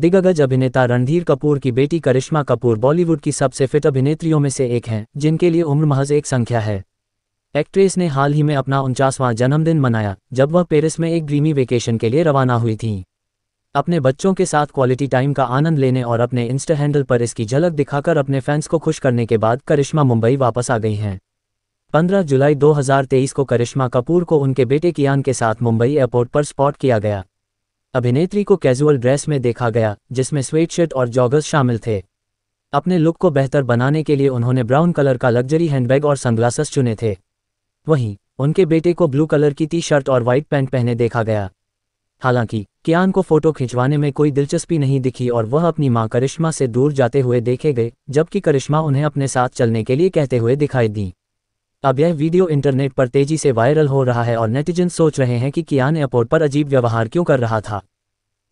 दिग्गज अभिनेता रणधीर कपूर की बेटी करिश्मा कपूर बॉलीवुड की सबसे फिट अभिनेत्रियों में से एक हैं जिनके लिए उम्र महज एक संख्या है एक्ट्रेस ने हाल ही में अपना उनचासवां जन्मदिन मनाया जब वह पेरिस में एक ड्रीमी वेकेशन के लिए रवाना हुई थीं अपने बच्चों के साथ क्वालिटी टाइम का आनंद लेने और अपने इंस्टा हैंडल पर इसकी झलक दिखाकर अपने फैंस को खुश करने के बाद करिश्मा मुंबई वापस आ गई हैं 15 जुलाई 2023 को करिश्मा कपूर को उनके बेटे कियान के साथ मुंबई एयरपोर्ट पर स्पॉट किया गया अभिनेत्री को कैजुअल ड्रेस में देखा गया जिसमें स्वेट शर्ट और जॉगर्स शामिल थे अपने लुक को बेहतर बनाने के लिए उन्होंने ब्राउन कलर का लग्जरी हैंडबैग और सनग्लासेस चुने थे वहीं उनके बेटे को ब्लू कलर की टी शर्ट और व्हाइट पैंट पहने देखा गया हालांकि कियान को फोटो खिंचवाने में कोई दिलचस्पी नहीं दिखी और वह अपनी मां करिश्मा से दूर जाते हुए देखे गए जबकि करिश्मा उन्हें अपने साथ चलने के लिए कहते हुए दिखाई दी अब यह वीडियो इंटरनेट पर तेजी से वायरल हो रहा है और नेटिजन सोच रहे हैं कि कियान एयरपोर्ट पर अजीब व्यवहार क्यों कर रहा था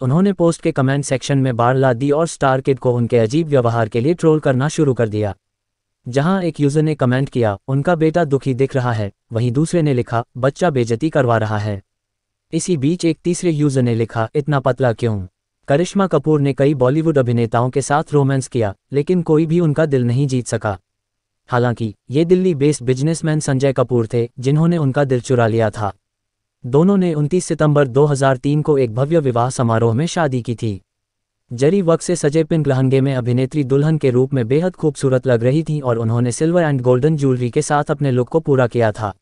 उन्होंने पोस्ट के कमेंट सेक्शन में बार ला दी और स्टार किड को उनके अजीब व्यवहार के लिए ट्रोल करना शुरू कर दिया जहां एक यूजर ने कमेंट किया उनका बेटा दुखी दिख रहा है वहीं दूसरे ने लिखा बच्चा बेजती करवा रहा है इसी बीच एक तीसरे यूजर ने लिखा इतना पतला क्यों करिश्मा कपूर ने कई बॉलीवुड अभिनेताओं के साथ रोमांस किया लेकिन कोई भी उनका दिल नहीं जीत सका हालांकि ये दिल्ली बेस्ड बिजनेसमैन संजय कपूर थे जिन्होंने उनका दिल चुरा लिया था दोनों ने 29 सितंबर 2003 को एक भव्य विवाह समारोह में शादी की थी जरी वक्त से सजे पिंक लहंगे में अभिनेत्री दुल्हन के रूप में बेहद खूबसूरत लग रही थी और उन्होंने सिल्वर एंड गोल्डन ज्वेलरी के साथ अपने लुक को पूरा किया था